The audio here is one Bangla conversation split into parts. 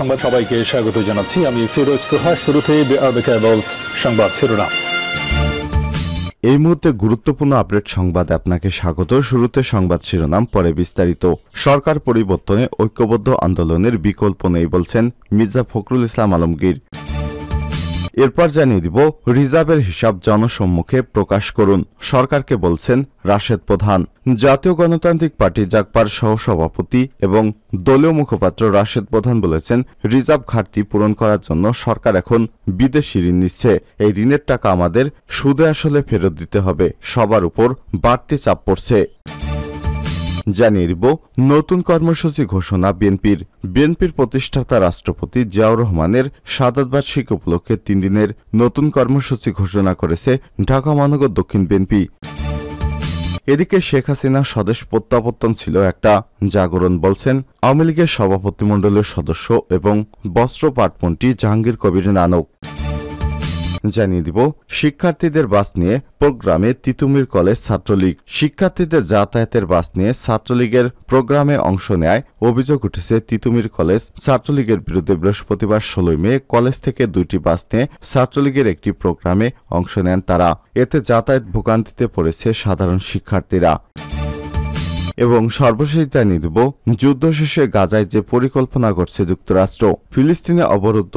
সংবাদ সবাইকে স্বাগত জানাচ্ছি আমি ফিরোজ তোহা শুরুতে সংবাদ শিরোনাম এই মুহূর্তে গুরুত্বপূর্ণ আপডেট সংবাদ আপনাকে স্বাগত শুরুতে সংবাদ শিরোনাম পরে বিস্তারিত সরকার পরিবর্তনে ঐক্যবদ্ধ আন্দোলনের বিকল্প নেই বলছেন মির্জা ফখরুল ইসলাম আলমগীর এরপর জানিয়ে দিব রিজার্ভের হিসাব জনসম্মুখে প্রকাশ করুন সরকারকে বলছেন রাশেদ প্রধান জাতীয় গণতান্ত্রিক পার্টি জাকপার সহসভাপতি এবং দলীয় মুখপাত্র রাশেদ প্রধান বলেছেন রিজার্ভ ঘাটতি পূরণ করার জন্য সরকার এখন বিদেশি ঋণ নিচ্ছে এই ঋণের টাকা আমাদের সুদে আসলে ফেরত দিতে হবে সবার উপর বাড়তি চাপ পড়ছে জানিয়ে দিব নতুন কর্মসূচি ঘোষণা বিএনপির বিএনপির প্রতিষ্ঠাতা রাষ্ট্রপতি জিয়াউর রহমানের সাদাত বার্ষিক উপলক্ষে তিন দিনের নতুন কর্মসূচি ঘোষণা করেছে ঢাকা মহানগর দক্ষিণ বিএনপি এদিকে শেখ হাসিনার স্বদেশ প্রত্যাবর্তন ছিল একটা জাগরণ বলছেন আওয়ামী লীগের সভাপতিমণ্ডলের সদস্য এবং বস্ত্র পাটমন্ত্রী জাহাঙ্গীর কবির নানক জানিয়ে দিব শিক্ষার্থীদের বাস নিয়ে প্রোগ্রামে তিতুমির কলেজ ছাত্রলীগ শিক্ষার্থীদের যাতায়াতের বাস নিয়ে ছাত্রলীগের প্রোগ্রামে অংশ নেয় অভিযোগ উঠেছে তিতুমির কলেজ ছাত্রলীগের বিরুদ্ধে বৃহস্পতিবার ষোলোই মে কলেজ থেকে দুটি বাস নিয়ে ছাত্রলীগের একটি প্রোগ্রামে অংশ নেন তারা এতে যাতায়াত ভোগান্তিতে পড়েছে সাধারণ শিক্ষার্থীরা এবং সর্বশেষ জানিয়ে দেব যুদ্ধ শেষে গাজায় যে পরিকল্পনা করছে যুক্তরাষ্ট্র ফিলিস্তিনে অবরুদ্ধ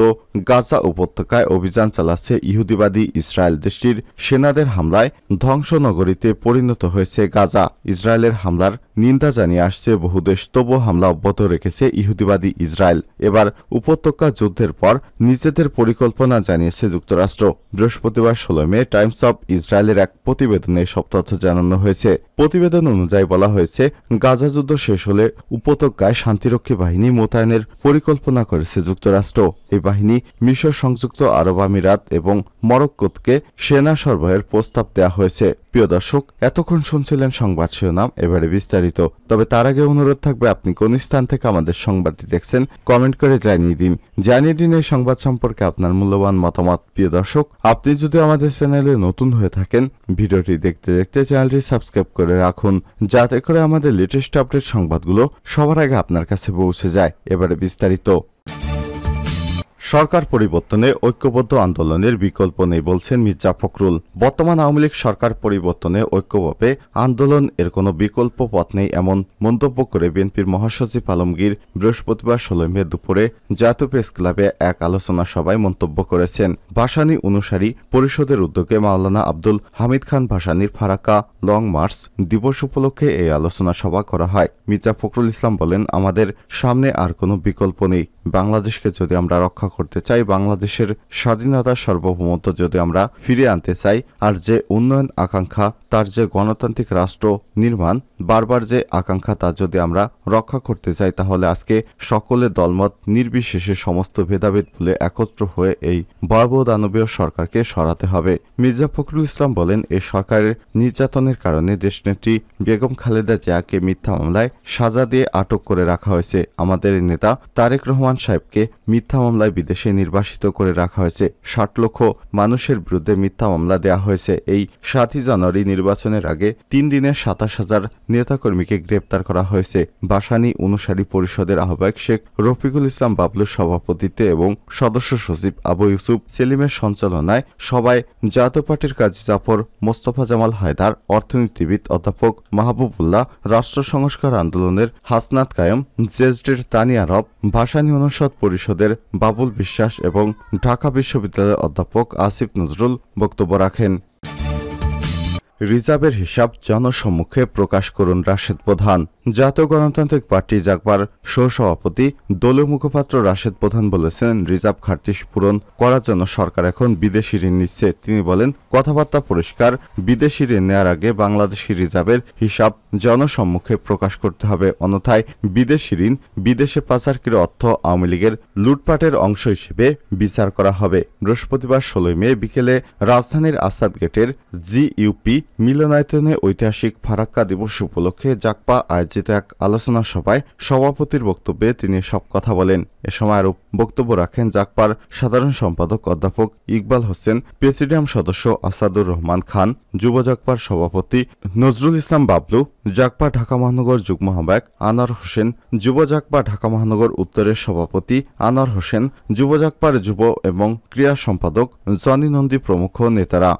গাজা উপত্যকায় অভিযান চালাচ্ছে ইহুদিবাদী ইসরায়েল দেশটির সেনাদের হামলায় ধ্বংস নগরীতে পরিণত হয়েছে গাজা ইসরায়েলের হামলার নিন্দা জানিয়ে আসছে বহু দেশ তবু হামলা অব্যাহত রেখেছে ইহুদিবাদী ইসরায়েল এবার উপত্যকা যুদ্ধের পর নিজেদের পরিকল্পনা জানিয়েছে যুক্তরাষ্ট্র বৃহস্পতিবার ষোলো মে টাইমস অব ইসরায়েলের এক প্রতিবেদনে সব তথ্য জানানো হয়েছে প্রতিবেদন অনুযায়ী বলা হয়েছে গাজা যুদ্ধ শেষ হলে উপত্যকায় শান্তিরক্ষী বাহিনী মোতায়েনের পরিকল্পনা করেছে যুক্তরাষ্ট্র এই বাহিনী মিশর সংযুক্ত আরব আমিরাত এবং মরক্কোতকে সেনা সরবরাহের প্রস্তাব দেওয়া হয়েছে প্রিয় দর্শক এতক্ষণ শুনছিলেন সংবাদ শিরোনাম এবারে বিস্তারিত তবে তার আগে অনুরোধ থাকবে আপনি কোন স্থান থেকে আমাদের সংবাদটি দেখছেন কমেন্ট করে জানিয়ে দিন জানিয়ে দিন এই সংবাদ সম্পর্কে আপনার মূল্যবান মতামত প্রিয় দর্শক আপনি যদি আমাদের চ্যানেলে নতুন হয়ে থাকেন ভিডিওটি দেখতে দেখতে চ্যানেলটি সাবস্ক্রাইব করে রাখুন যাতে করে আমাদের আমাদের লেটেস্ট আপডেট সংবাদগুলো সবার আগে আপনার কাছে পৌঁছে যায় এবারে বিস্তারিত সরকার পরিবর্তনে ঐক্যবদ্ধ আন্দোলনের বিকল্প নেই বলছেন মির্জা ফখরুল বর্তমান আওয়ামী লীগ সরকার পরিবর্তনে ঐক্যভাবে আন্দোলন এর কোনো বিকল্প পথ নেই এমন মন্তব্য করে বিএনপির মহাসচিব আলমগীর বৃহস্পতিবার ষোলোই মে দুপুরে জাতীয় প্রেস ক্লাবে এক আলোচনা সভায় মন্তব্য করেছেন ভাসানী অনুসারী পরিষদের উদ্যোগে মাওলানা আব্দুল হামিদ খান ভাসানীর ফারাক্কা লং মার্চ দিবস উপলক্ষে এই আলোচনা সভা করা হয় মির্জা ফখরুল ইসলাম বলেন আমাদের সামনে আর কোনো বিকল্প নেই বাংলাদেশকে যদি আমরা রক্ষা করতে চাই বাংলাদেশের স্বাধীনতা সার্বভৌমত্ব যদি আমরা ফিরে আনতে চাই আর যে উন্নয়ন আকাঙ্ক্ষা তার যে গণতান্ত্রিক রাষ্ট্র নির্মাণ বারবার যে আকাঙ্ক্ষা তা যদি আমরা রক্ষা করতে চাই তাহলে আজকে সকলে দলমত নির্বিশেষে সমস্ত ভেদাভেদ ভুলে একত্র হয়ে এই ভয়াবহ দানবীয় সরকারকে সরাতে হবে মির্জা ফখরুল ইসলাম বলেন এই সরকারের নির্যাতনের কারণে দেশনেত্রী বেগম খালেদা জিয়াকে মিথ্যা মামলায় সাজা দিয়ে আটক করে রাখা হয়েছে আমাদের নেতা তারেক রহমান খান সাহেবকে মিথ্যা মামলায় বিদেশে নির্বাসিত করে রাখা হয়েছে ষাট লক্ষ মানুষের বিরুদ্ধে মিথ্যা মামলা দেয়া হয়েছে এই সাতই জানুয়ারি নির্বাচনের আগে তিন দিনে সাতাশ হাজার নেতাকর্মীকে গ্রেপ্তার করা হয়েছে বাসানি অনুসারী পরিষদের আহ্বায়ক শেখ রফিকুল ইসলাম বাবলুর সভাপতিত্বে এবং সদস্য সচিব আবু ইউসুফ সেলিমের সঞ্চালনায় সবাই জাতীয় পার্টির কাজী জাফর মোস্তফা জামাল হায়দার অর্থনীতিবিদ অধ্যাপক মাহবুবুল্লাহ রাষ্ট্র সংস্কার আন্দোলনের হাসনাত কায়ম জেজডের তানিয়া রব ভাসানী অনুষদ পরিষদের বাবুল বিশ্বাস এবং ঢাকা বিশ্ববিদ্যালয়ের অধ্যাপক আসিফ নজরুল বক্তব্য রাখেন রিজার্ভের হিসাব জনসম্মুখে প্রকাশ করুন রাশেদ প্রধান জাতীয় গণতান্ত্রিক পার্টি জাগবার সহসভাপতি দলীয় মুখপাত্র রাশেদ প্রধান বলেছেন রিজার্ভ ঘাটতি পূরণ করার জন্য সরকার এখন বিদেশি ঋণ নিচ্ছে তিনি বলেন কথাবার্তা পরিষ্কার বিদেশি ঋণ নেওয়ার আগে বাংলাদেশি রিজার্ভের হিসাব জনসম্মুখে প্রকাশ করতে হবে অন্যথায় বিদেশি ঋণ বিদেশে পাচারকৃত অর্থ আওয়ামী লীগের লুটপাটের অংশ হিসেবে বিচার করা হবে বৃহস্পতিবার ষোলোই মে বিকেলে রাজধানীর আসাদ গেটের জিইউপি মিলনায়তনে ঐতিহাসিক ফারাক্কা দিবস উপলক্ষে জাকপা আয়োজিত এক আলোচনা সভায় সভাপতির বক্তব্যে তিনি সব কথা বলেন এ সময় আরও বক্তব্য রাখেন জাকপার সাধারণ সম্পাদক অধ্যাপক ইকবাল হোসেন প্রেসিডিয়াম সদস্য আসাদুর রহমান খান যুব জাকপার সভাপতি নজরুল ইসলাম বাবলু জাকপা ঢাকা মহানগর যুগ্ম আহ্বায়ক আনোয়ার হোসেন যুব জাকপা ঢাকা মহানগর উত্তরের সভাপতি আনোয়ার হোসেন যুব জাকপার যুব এবং ক্রীড়া সম্পাদক জনি নন্দী প্রমুখ নেতারা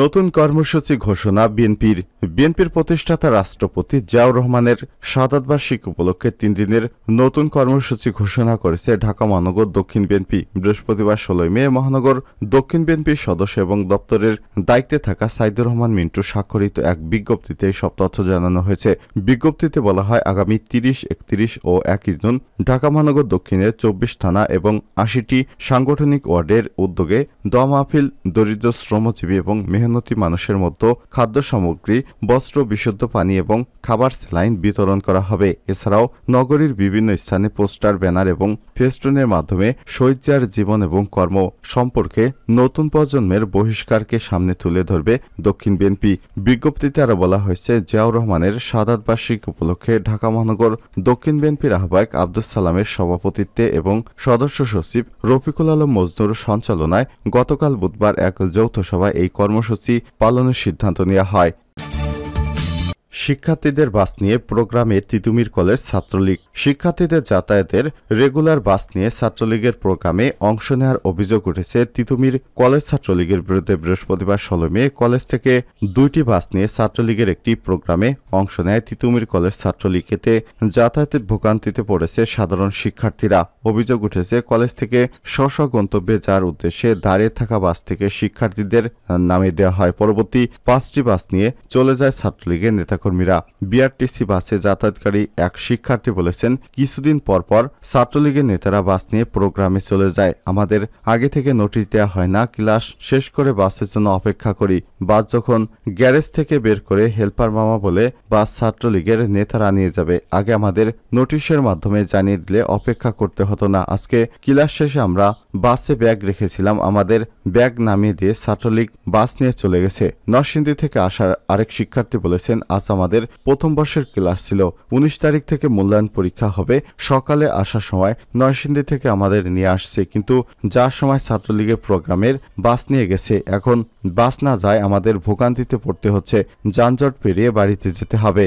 নতুন কর্মসূচি ঘোষণা বিএনপির বিএনপির প্রতিষ্ঠাতা রাষ্ট্রপতি জিয়াউর রহমানের সাদাত উপলক্ষে তিন দিনের নতুন কর্মসূচি ঘোষণা করেছে ঢাকা মহানগর দক্ষিণ বিএনপি বৃহস্পতিবার ষোলোই মে মহানগর দক্ষিণ বিএনপির সদস্য এবং দপ্তরের দায়িত্বে থাকা সাইদুর রহমান মিন্টু স্বাক্ষরিত এক বিজ্ঞপ্তিতে সব তথ্য জানানো হয়েছে বিজ্ঞপ্তিতে বলা হয় আগামী তিরিশ একত্রিশ ও একই জুন ঢাকা মহানগর দক্ষিণের চব্বিশ থানা এবং আশিটি সাংগঠনিক ওয়ার্ডের উদ্যোগে দমাফিল দরিদ্র শ্রমজীবী এবং মেহনতি মানুষের মতো খাদ্য সামগ্রী বস্ত্র বিশুদ্ধ পানি এবং খাবার স্যালাইন বিতরণ করা হবে এছাড়াও নগরীর বিভিন্ন স্থানে পোস্টার ব্যানার এবং ফেস্টুনের মাধ্যমে শয্যার জীবন এবং কর্ম সম্পর্কে নতুন প্রজন্মের বহিষ্কারকে সামনে তুলে ধরবে দক্ষিণ বিএনপি বিজ্ঞপ্তিতে আরও বলা হয়েছে জিয়াউর রহমানের সাদাত বার্ষিক উপলক্ষে ঢাকা মহানগর দক্ষিণ বিএনপির আহ্বায়ক আব্দুল সালামের সভাপতিত্বে এবং সদস্য সচিব রফিকুল আলম মজদুর সঞ্চালনায় গতকাল বুধবার এক যৌথ সভায় এই কর্ম কর্মসূচি পালনের সিদ্ধান্ত নেওয়া হয় শিক্ষার্থীদের বাস নিয়ে প্রোগ্রামে তিতুমির কলেজ ছাত্রলীগ শিক্ষার্থীদের যাতায়াতের রেগুলার বাস নিয়ে ছাত্রলীগের প্রোগ্রামে অংশ নেওয়ার অভিযোগ উঠেছে তিতুমির কলেজ ছাত্রলীগের বিরুদ্ধে বৃহস্পতিবার ষোলো মে কলেজ থেকে দুইটি বাস নিয়ে ছাত্রলীগের একটি প্রোগ্রামে অংশ নেয় তিতুমির কলেজ ছাত্রলীগ এতে যাতায়াতের ভোগান্তিতে পড়েছে সাধারণ শিক্ষার্থীরা অভিযোগ উঠেছে কলেজ থেকে স্ব গন্তব্যে যার উদ্দেশ্যে দাঁড়িয়ে থাকা বাস থেকে শিক্ষার্থীদের নামে দেওয়া হয় পরবর্তী পাঁচটি বাস নিয়ে চলে যায় ছাত্রলীগের নেতা নেতাকর্মীরা বিআরটিসি বাসে যাতায়াতকারী এক শিক্ষার্থী বলেছেন কিছুদিন পরপর ছাত্রলীগের নেতারা বাস নিয়ে প্রোগ্রামে চলে যায় আমাদের আগে থেকে নোটিশ দেওয়া হয় না ক্লাস শেষ করে বাসের জন্য অপেক্ষা করি বাস যখন গ্যারেজ থেকে বের করে হেলপার মামা বলে বাস ছাত্রলীগের নেতারা নিয়ে যাবে আগে আমাদের নোটিশের মাধ্যমে জানিয়ে দিলে অপেক্ষা করতে হতো না আজকে ক্লাস শেষে আমরা বাসে ব্যাগ রেখেছিলাম আমাদের ব্যাগ নামিয়ে দিয়ে ছাত্রলীগ বাস নিয়ে চলে গেছে নরসিংদী থেকে আসার আরেক শিক্ষার্থী বলেছেন আজ আমাদের প্রথম বর্ষের ক্লাস ছিল উনিশ তারিখ থেকে মূল্যায়ন পরীক্ষা হবে সকালে আসার সময় নয়সিন্দি থেকে আমাদের নিয়ে আসছে কিন্তু যার সময় ছাত্রলীগের প্রোগ্রামের বাস নিয়ে গেছে এখন বাস না যায় আমাদের ভোগান্তিতে পড়তে হচ্ছে যানজট পেরিয়ে বাড়িতে যেতে হবে